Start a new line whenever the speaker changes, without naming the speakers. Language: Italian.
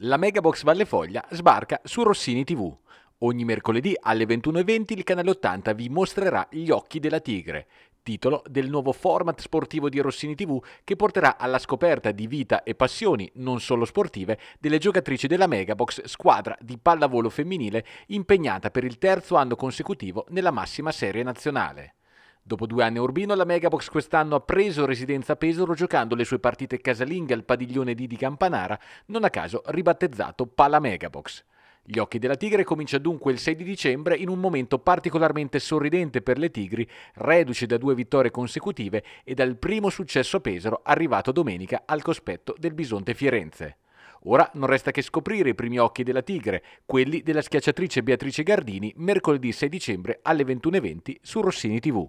La Megabox Vallefoglia sbarca su Rossini TV. Ogni mercoledì alle 21.20 il canale 80 vi mostrerà Gli occhi della tigre, titolo del nuovo format sportivo di Rossini TV che porterà alla scoperta di vita e passioni, non solo sportive, delle giocatrici della Megabox, squadra di pallavolo femminile impegnata per il terzo anno consecutivo nella massima serie nazionale. Dopo due anni a Urbino, la Megabox quest'anno ha preso residenza a Pesaro giocando le sue partite casalinghe al padiglione D di Campanara, non a caso ribattezzato Pala Megabox. Gli occhi della tigre comincia dunque il 6 di dicembre in un momento particolarmente sorridente per le tigri, reduce da due vittorie consecutive e dal primo successo a Pesaro arrivato domenica al cospetto del Bisonte Firenze. Ora non resta che scoprire i primi occhi della tigre, quelli della schiacciatrice Beatrice Gardini mercoledì 6 dicembre alle 21.20 su Rossini TV.